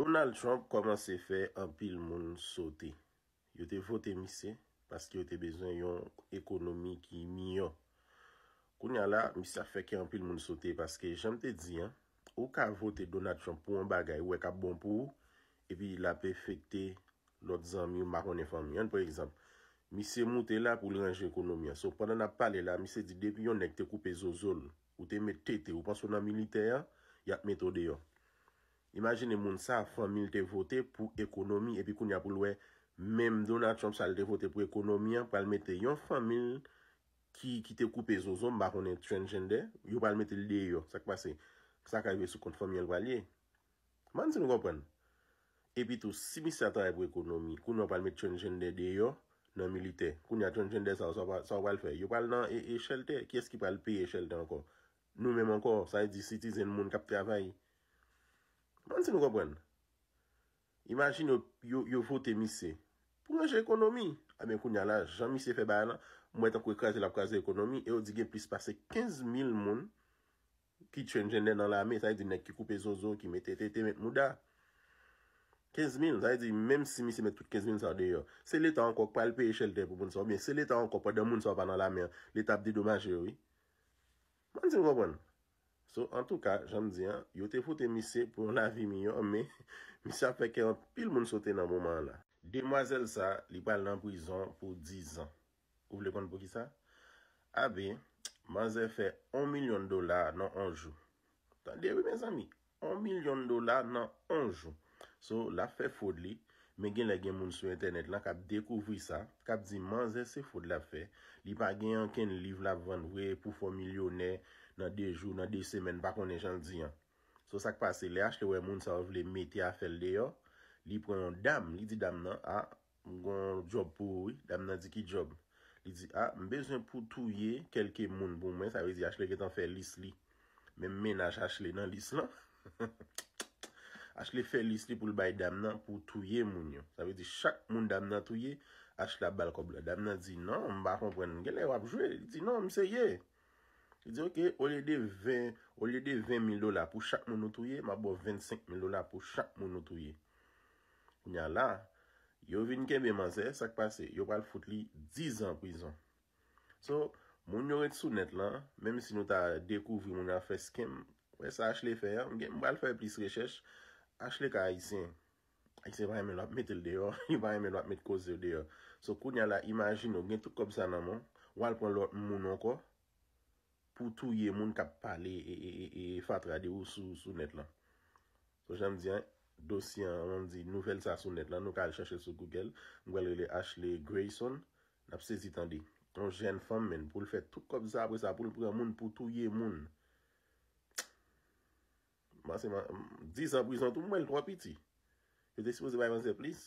Donald Trump koman se fe anpil moun sote. Yo te vote misi, paske yo te bezon yon ekonomi ki mi yo. Koun ya la, misi a feke anpil moun sote, paske jante di an, ou ka vote Donald Trump pou an bagay weka bon pou, epi la pefekte lot zanmi ou makon e fami. Yon, prezab, misi moute la pou lanj ekonomi. So, pandan ap pale la, misi di depi yon nek te koupe zozol, ou te metete, ou panso nan militer, yap metode yo. Imagine moun sa, famil te vote pou ekonomi, epi koun ya pou lwe, mem Donald Trump sal te vote pou ekonomi an, palme te yon famil ki te koupe zozom bako net chen jende, yon palme te lde yo, sak pase, sak a yve sou kontra famil walye. Man se nou gopan? Epi tou, si misi atan e pou ekonomi, koun yo palme chen jende de yo nan milite, koun ya chen jende sa walfe, yon palman e, e chelte, kyes ki palpe e chelte anko? Nou menm anko, sa e di citizen moun kap travayi. Mwansi nou gopwen? Imajine yo vote misi. Pou nje ekonomi? Ame kou nyalaj, jan misi febana, mwen takwe kaze la kaze ekonomi, e o di gen plis pase 15 mil moun ki chenjen den nan la me, ta yi di nek ki koupe zozo ki me tete tete met mouda. 15 mil, ta yi di menm si misi met tout 15 mil sa de yo. Se le ta anko palpe ye chelde pou mwen sa omen, se le ta anko padan moun sa oman nan la me, le tab di domaje yo. Mwansi nou gopwen? So, an tou ka, jan di an, yo te fote mi se pou la vi mi yo, me, mi sa feke an pil moun sote nan mouman la. Demoiselle sa li pale nan pwizan pou 10 an. Oble kont pou ki sa? A ah be, ma ze fe 1 milyon dolar nan anjou. Tande, oui, men zami, 1 milyon dolar nan anjou. So, la fe fode li. Men gen la gen moun sou internet lan kap dekouvri sa, kap di man zè se fò de la fè. Li pa gen yon ken liv la vand wè pou fò milyonè nan de joun, nan de semen, pa konen chan di yon. Sò sak pase, le achle wè moun sa wè vle metè a fèl de yo, li pren yon dam, li di dam nan, a, ah, mwen jòb pou wè, dam nan di ki jòb. Li di, a, ah, mbezoun pou touye kelke moun pou mwen, sa wè di achle ketan fè lis li. Men menaj achle nan lis la. Ache le fè list li pou l bay dam nan pou touye moun yo. Sa vè di chak moun dam nan touye, ache la bal kob la. Dam nan di nan, mba kon prennen. Gè le wap jwe, di nan, mse ye. Di di ok, olè de 20, olè de 20 mil dola pou chak moun nou touye, mba bo 25 mil dola pou chak moun nou touye. Mnyan la, yo vin kem e ma zè, sak pa se, yo pal fote li 10 an prizon. So, moun yo re tsounet lan, mèm si nou ta dekouvri moun nan fè skèm, wè sa ache le fè ya, mwen gen mbal fè plis rechèche, Achele ka a isen, a isen vay men wap met el deyo, vay men wap met kozev deyo. So kou nya la imajin nou gen tout kop zan nan moun, wal pon lor moun anko pou touye moun kap pale e fat rade ou sou net lan. So janm diyan, dosyen, moun di nouvel sa sou net lan, nou ka al chache sou Google, mwen wale le Achele Grayson nap sezitan di. Ton jen fam men pou l fè tout kop zan pou l pran moun pou touye moun. Ma se ma dizan pou izan tou mwen l kwa piti. E dey suppose bay man se plis?